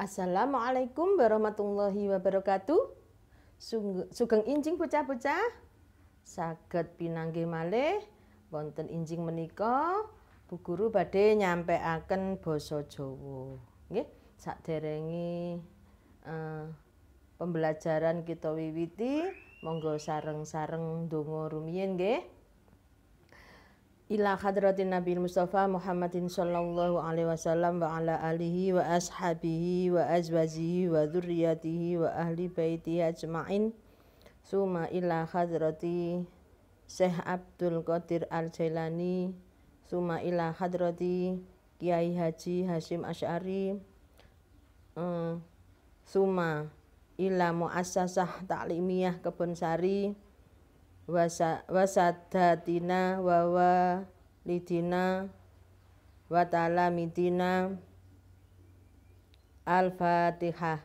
Assalamualaikum warahmatullahi wabarakatuh. Sugeng injing bocah-bocah. Saged pinanggi malih wonten injing menika Bu Guru badhe nyampaikaken basa Jawa. Nggih, saderenge eh, pembelajaran kita wiwiti monggo sareng-sareng donga rumiyin nggih. ila hadratin Nabi Mustafa Muhammadin sallallahu alaihi wasallam wa ala alihi wa ashabihi wa azwajihi wa dzurriyyatihi wa ahli baitihi ajmain summa ila hadrati Syekh Abdul Qadir Al Jailani summa ila hadrati Kiai Haji Hasyim Asy'ari eh, suma summa ila muassasah ta'limiyah Kebonsari wasadatina wawa lidina watala talamidina Al-Fatihah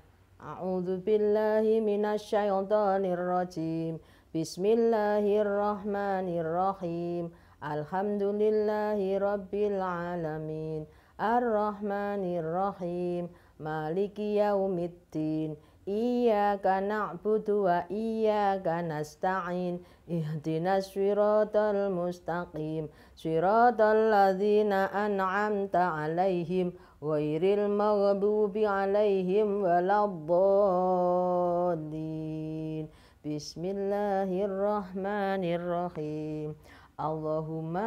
A'udhu billahi minasyaitonir rajim Bismillahirrahmanirrahim Alhamdulillahi rabbil alamin ar rahmanirrahim Maliki yaumiddin إياك نعبد وإياك نستعين اهدنا الصراط المستقيم صراط الذين أنعمت عليهم غير المغضوب عليهم ولا الضالين بسم الله الرحمن الرحيم اللهم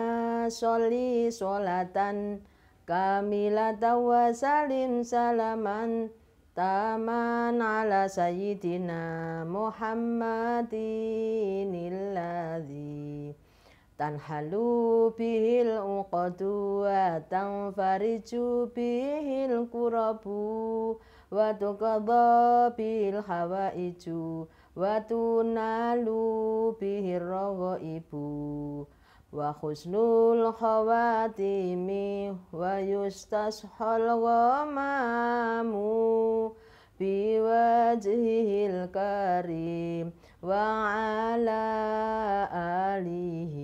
صل صلاة كاملة وسلم سلاما taman ala sayyidina muhammadin illazi tanhalu bihil uqadu wa tanfariju bihil kurabu wa tuqadha bihil hawaiju wa tunalu bihil rawa ibu وخزن الخواتم ويستشحى الغمام بوجهه الكريم وعلى آله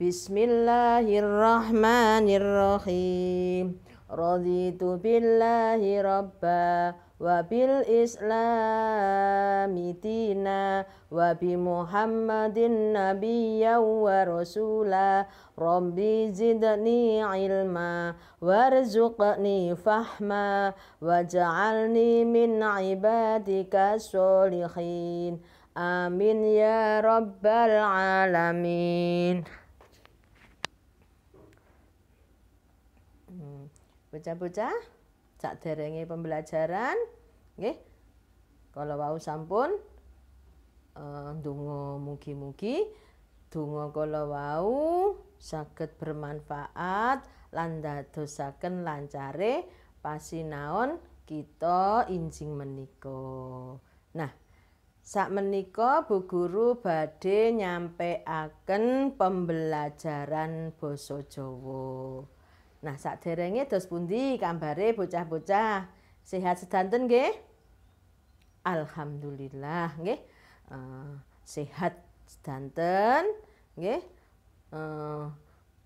بسم الله الرحمن الرحيم رضيت بالله ربا وبالإسلام دينا وبمحمد نبيا ورسولا ربي زدني علما وارزقني فهما واجعلني من عبادك الصالحين آمين يا رب العالمين hmm. Bocah-bocah, sak derenge pembelajaran nggih kala wau sampun eh, ndonga mugi-mugi donga kala wau saged bermanfaat lan dadosaken lancare pasinaon kita injing menika nah sak menika bu guru badhe nyampeaken pembelajaran basa Jawa Nah, sak derenge dos pundi kabare bocah-bocah? Sehat sedanten nggih? Alhamdulillah nggih. Uh, sehat sedanten nggih. Uh,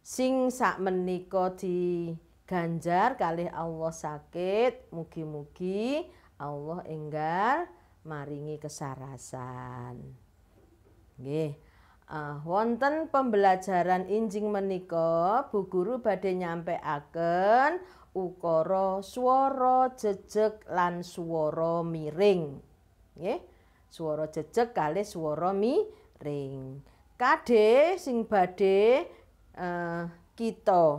sing sak menika di ganjar kalih Allah sakit, mugi-mugi Allah enggal maringi kesarasan. Nggih. Uh, wonten pembelajaran injing menika Bu guru badhe nyampeaken ukara swara jejeg lan swara miring nggih swara jejeg kali swara miring kade sing badhe uh, kita uh,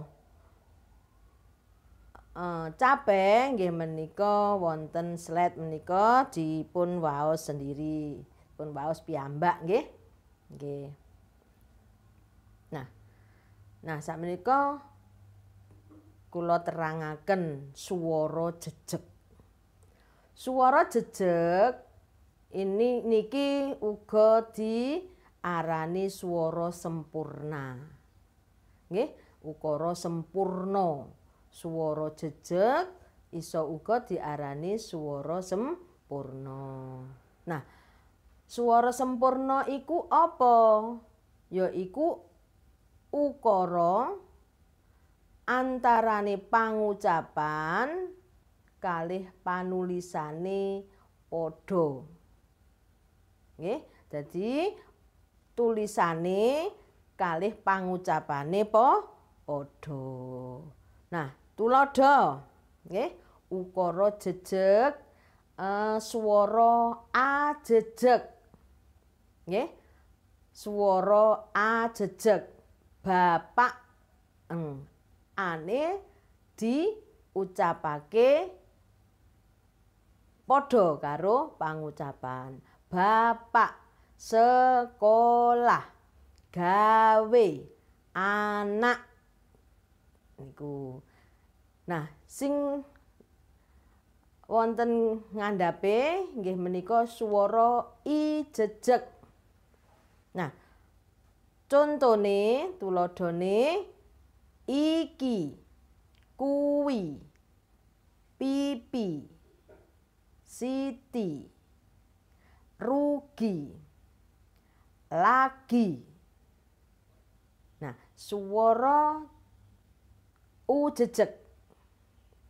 eh, capek nggih menika wonten slide menika dipun waos sendiri pun waos piyambak nggih nggih Nah, saat menikah, kulo terangaken suara jejek. Suara jejek ini niki uga diarani suara sempurna. Nggih, ukara sempurna. Suara jejek iso uga diarani suara sempurna. Nah, suara sempurna iku apa? Ya iku ukara antarane pangucapan kalih panulisane padha. Nggih, dadi tulisane kalih pangucapane po padha. Nah, tulodo nggih, ukara jejeg uh, swara a jejeg. Nggih. Suara a jejeg. bapak eng ane diucapake padha karo pangucapan bapak sekolah gawe anak niku nah sing wonten ngandhape nggih menika swara i jejeg nah Contone tulodone iki kuwi pipi siti rugi lagi Nah, swara u jejeg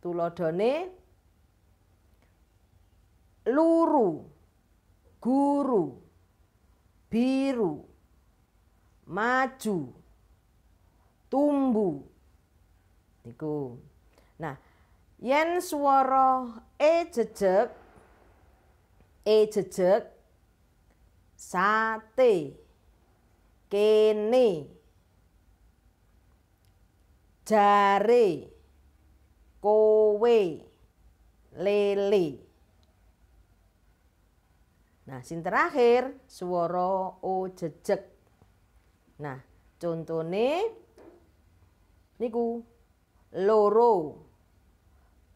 tulodone luru guru biru maju, tumbuh. Niku. Nah, yen swara e jejeg e jejeg sate kene jare kowe lele Nah, sin terakhir swara o jejeg Nah, contohnya niku loro,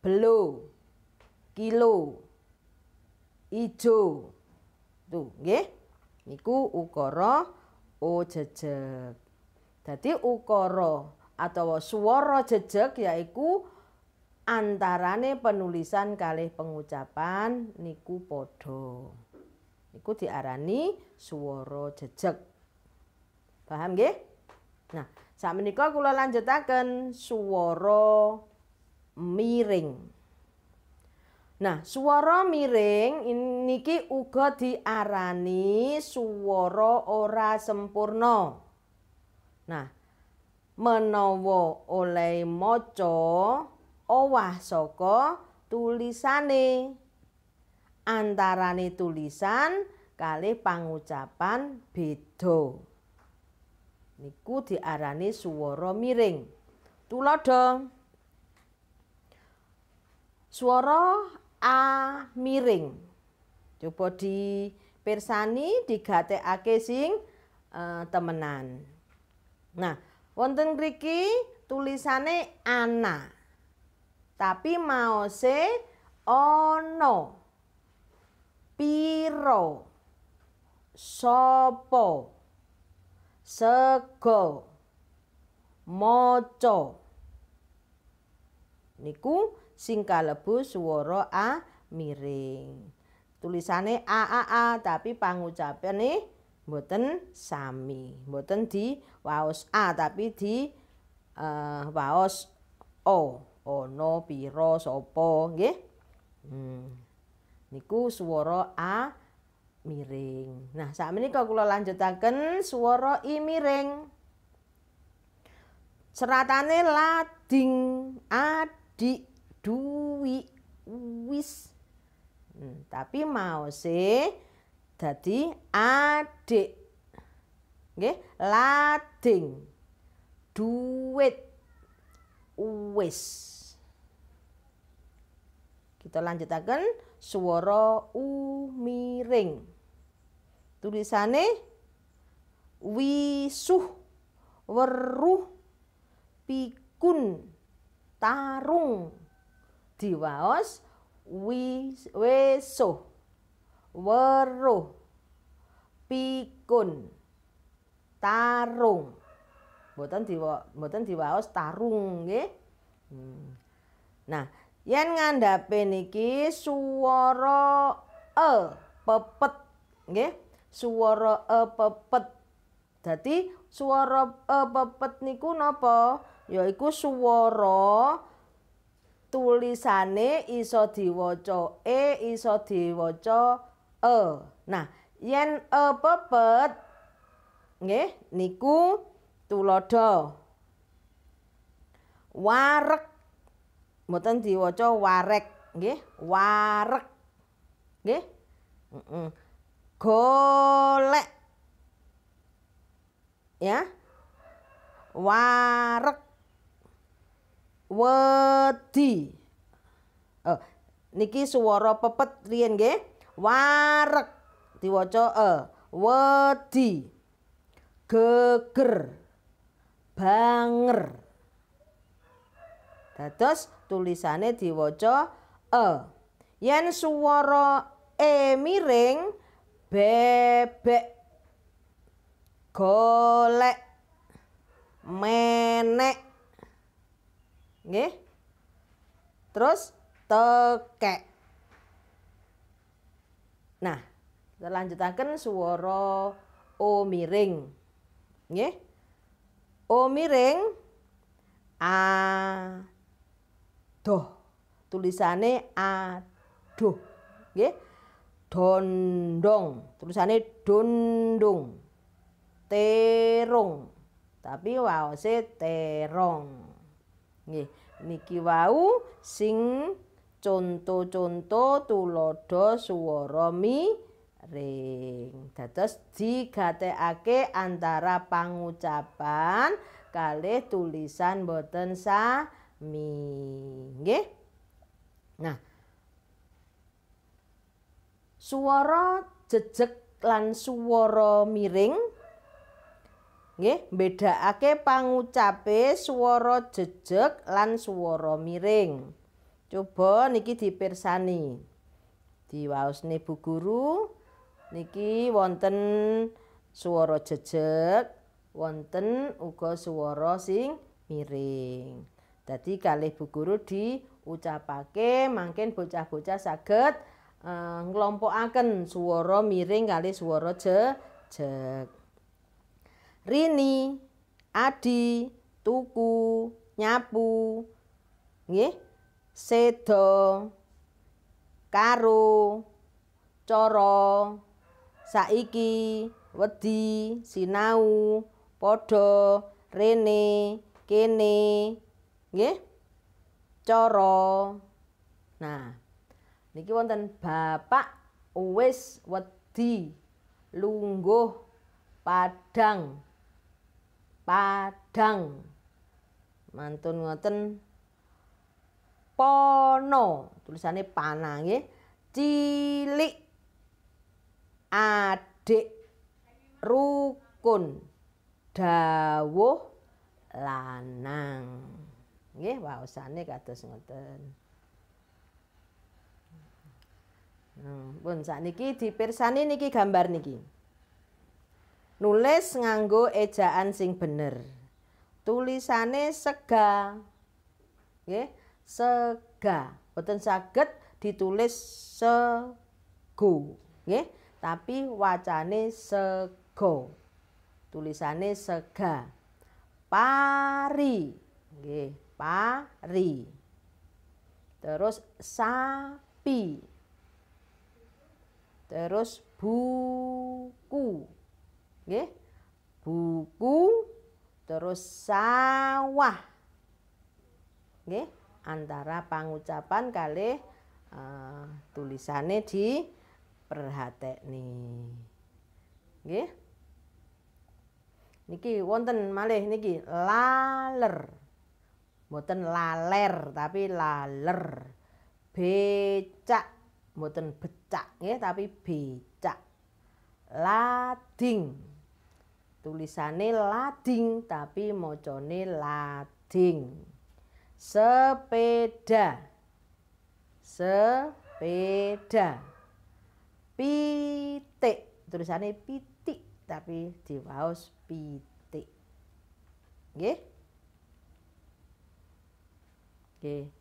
belo, kilo, ijo. Tuh, nggih. Niku ukara o Dadi ukara atau suara jejeg yaiku antarane penulisan kalih pengucapan niku padha. Niku diarani suara jejeg. Paham nggih? Nah, sak menika kula lanjutaken swara miring. Nah, swara miring niki uga diarani swara ora sempurna. Nah, menawa oleh maca owah saka tulisane antarane tulisan kalih pengucapan beda. niku diarani swara miring. Tulodo. Swara a miring. Coba di pirsani digatekake sing e, temenan. Nah, wonten kriki tulisane ana. Tapi maose ono. Piro. Sopo. Se-go. sego maca niku sing kalebu swara a miring tulisane a a a tapi pangucapane mboten sami mboten di waos a tapi di uh, waos o ono piro sopo nggih hmm. niku swara a miring. Nah, saat ini kalau kula lanjutaken suara i miring. Seratannya lading adik duwi wis. Hmm, tapi sih jadi adik. Nggih, lading duit wis. Kita lanjutaken swara u miring. Tulisane wisuh weruh pikun tarung diwaos wis weruh pikun tarung mboten diwa mboten diwaos tarung nggih hmm. nah yen ngandhape niki swara e pepet nggih swara e pepet dadi swara e pepet niku napa yaiku swara tulisane iso diwaca e iso diwaca e nah yen e pepet nggih niku tulodo warek mboten diwaca warek nggih warek nggih heeh golek ya warek wedi oh niki swara pepet riyen nggih warek diwaca e wedi geger banger Dados tulisane diwaca e. Yen swara e miring bebek golek menek nggih. Terus tekek. Nah, kita lanjutaken swara o miring. Nggih. O miring a adoh tulisane adoh nggih dondong tulisane dondong Terong. tapi waose terong nggih niki wau sing conto-conto tulodo swara mi ring dados digatekake antara pangucapan kalih tulisan boten sah mingge. Nah, suara jejek lan suara miring, nggih bedakake pangucape suara jejek lan suara miring. Coba niki dipirsani. Diwaosne Bu Guru, niki wonten suara jejek, wonten uga suara sing miring. Dadi kalih Bu Guru diucapake mangken bocah-bocah saged eh, nglompokaken uh, swara miring kalih swara jejeg. Rini, Adi, tuku, nyapu. Nggih. Sedo, karo, cara, saiki, wedi, sinau, padha, rene, kene. nggih cara nah niki wonten bapak wis wedi lungguh padang padang mantun ngoten pono tulisannya panang ya cilik adik rukun dawuh lanang Nggih, waosane kados ngoten. Hmm, pun sakniki dipirsani niki gambar niki. Nulis nganggo ejaan sing bener. Tulisane sega. Nggih, sega. Boten saged ditulis sego. Nggih, tapi wacane sego. Tulisane sega. Pari. Nggih. pari. Terus sapi. Terus buku. Nggih. Buku terus sawah. Nggih, antara pengucapan kali uh, eh, tulisannya di perhatek nih. Nggih. Niki wonten malih niki laler. mboten laler tapi laler. Becak mboten becak nggih tapi becak. Lading. Tulisane lading tapi mocone lading. Sepeda. Sepeda. Pitik. Tulisannya pitik tapi diwaos pitik. Nggih. Oke.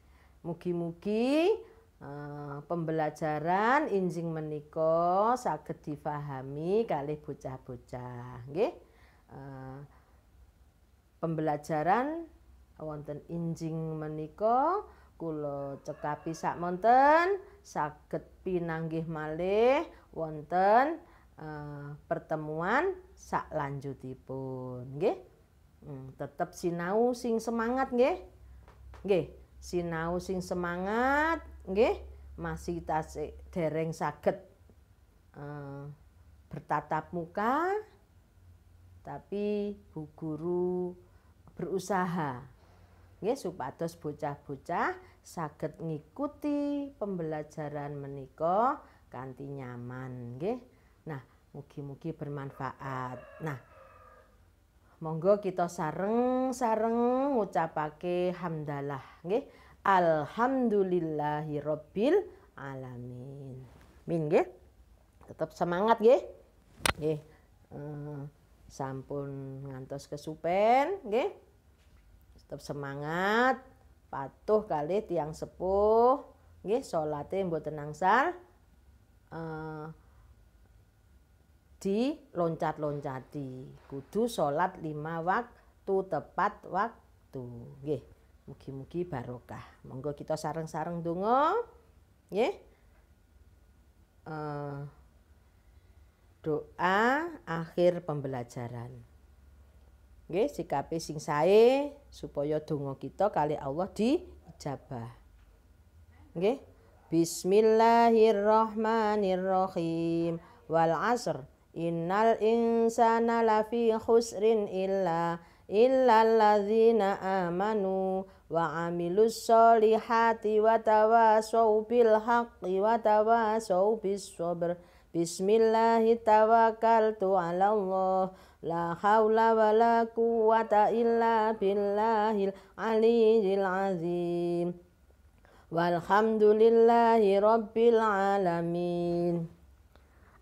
Mugi-mugi eh, pembelajaran injing menika saged difahami kalih bocah-bocah, nggih. Eh, pembelajaran wonten injing menika kula cekapi sak monten saged pinanggih malih wonten eh, pertemuan sak lanjutipun nggih hmm, tetep sinau sing semangat nggih nggih sinau sing semangat nggih masih tasik dereng saged eh, bertatap muka tapi Bu Guru berusaha nggih supados bocah-bocah saged ngikuti pembelajaran menika kanthi nyaman nggih. Nah, mugi-mugi bermanfaat. Nah, Monggo kita sareng-sareng ngucapake hamdalah nggih. Alhamdulillahirabbil alamin. Min nggih. Tetap semangat nggih. Nggih. Eh, sampun ngantos kesupen nggih. Tetap semangat. Patuh kali tiang sepuh nggih salate mboten nangsal. eh di loncat loncati Kudu sholat lima waktu tepat waktu. Nggih. Mugi-mugi barokah. Monggo kita sareng-sareng donga. Nggih. Uh, doa akhir pembelajaran. Nggih, sikapi sing sae supaya donga kita kali Allah diijabah. Nggih. Bismillahirrahmanirrahim. Wal 'asr. إن الإنسان لفي خسر إلا إلا الذين آمنوا وعملوا الصالحات وتواصوا بالحق وتواصوا بالصبر بسم الله توكلت على الله لا حول ولا قوة إلا بالله العلي العظيم والحمد لله رب العالمين